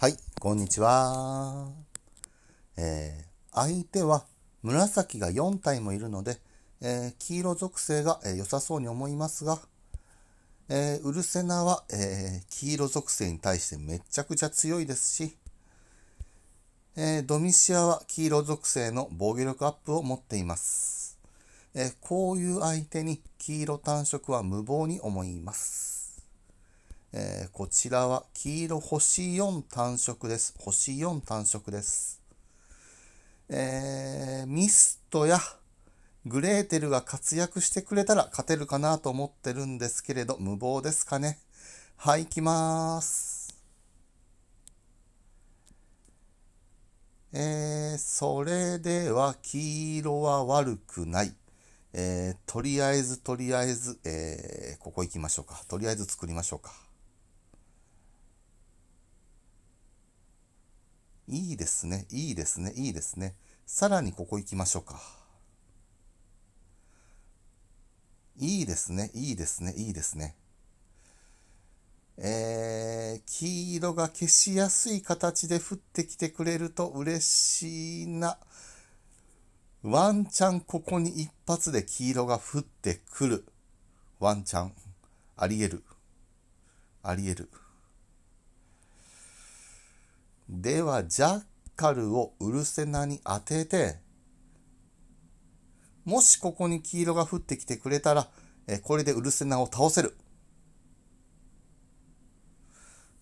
はい、こんにちは。えー、相手は紫が4体もいるので、えー、黄色属性が、えー、良さそうに思いますが、えー、ウルセナは、え黄色属性に対してめちゃくちゃ強いですし、えドミシアは黄色属性の防御力アップを持っています。えこういう相手に黄色単色は無謀に思います。えー、こちらは黄色星4単色です。星4単色です。えー、ミストやグレーテルが活躍してくれたら勝てるかなと思ってるんですけれど、無謀ですかね。はい、行きます。えー、それでは黄色は悪くない。えー、とりあえずとりあえず、えー、ここ行きましょうか。とりあえず作りましょうか。いいですね、いいですね、いいですね。さらにここ行きましょうか。いいですね、いいですね、いいですね。えー、黄色が消しやすい形で降ってきてくれると嬉しいな。ワンチャンここに一発で黄色が降ってくる。ワンチャン。ありえる。ありえる。ではジャッカルをウルセナに当てて、もしここに黄色が降ってきてくれたら、えこれでウルセナを倒せる。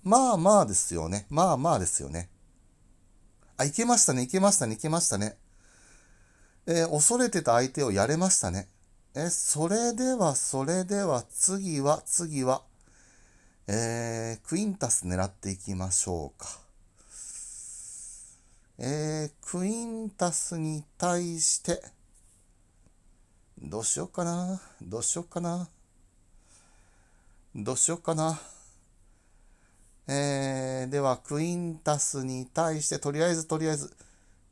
まあまあですよね。まあまあですよね。あ、いけましたね、いけましたね、いけましたね。えー、恐れてた相手をやれましたね。え、それでは、それでは、次は、次は、えー、クインタス狙っていきましょうか。えー、クインタスに対して、どうしようかな、どうしようかな、どうしようかな。えー、では、クインタスに対して、とりあえずとりあえず、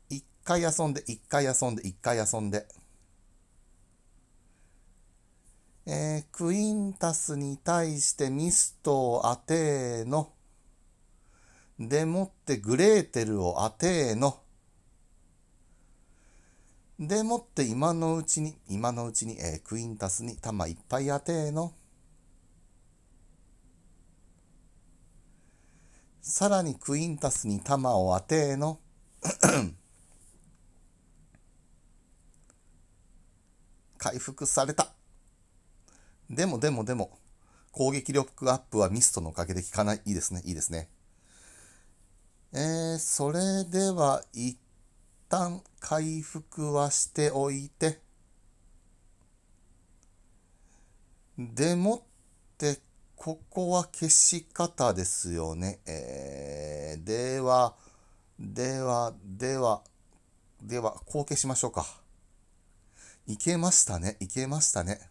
一回遊んで、一回遊んで、一回遊んで。えー、クインタスに対してミストを当ての、でもってグレーテルを当ての。でもって今のうちに、今のうちに、えー、クインタスに玉いっぱい当ての。さらにクインタスに玉を当ての。回復された。でもでもでも、攻撃力アップはミストのおかげで効かない。いいですね、いいですね。えー、それでは一旦回復はしておいて。でもって、ここは消し方ですよね。えー、では、では、では、では、こう消しましょうか。いけましたね。いけましたね。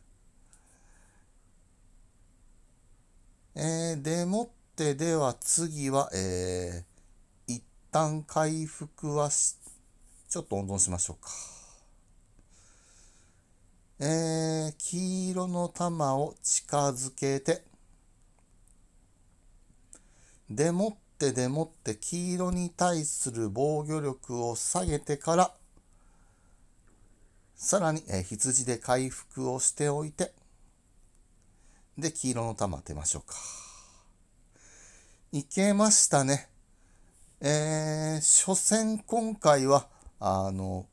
えー、でもってでは次は、えー、旦回復はし、ちょっと温存しましょうか。えー、黄色の玉を近づけて、でもってでもって黄色に対する防御力を下げてから、さらに、えー、羊で回復をしておいて、で、黄色の玉当てましょうか。いけましたね。えー、所詮今回は、あの、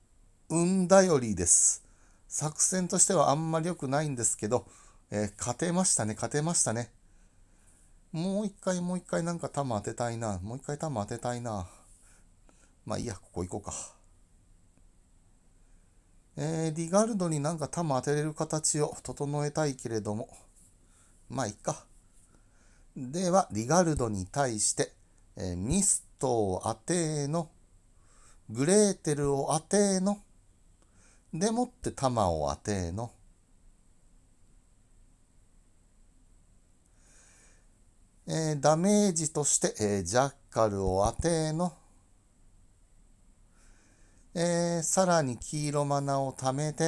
運頼りです。作戦としてはあんまり良くないんですけど、えー、勝てましたね、勝てましたね。もう一回、もう一回なんか玉当てたいな。もう一回球当てたいな。まあいいや、ここ行こうか。えー、リガルドになんか玉当てれる形を整えたいけれども。まあいっか。では、リガルドに対して、えー、ミストを当ての、グレーテルを当ての、でもって玉を当ての、えー、ダメージとして、えー、ジャッカルを当ての、えー、さらに黄色マナを貯めて、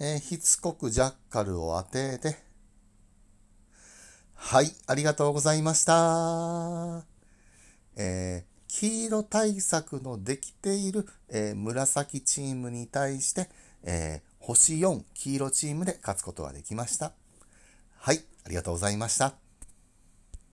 えー、しつこくジャッカルを当てて、はい、ありがとうございました。えー、黄色対策のできている、えー、紫チームに対して、えー、星4黄色チームで勝つことができました。はい、ありがとうございました。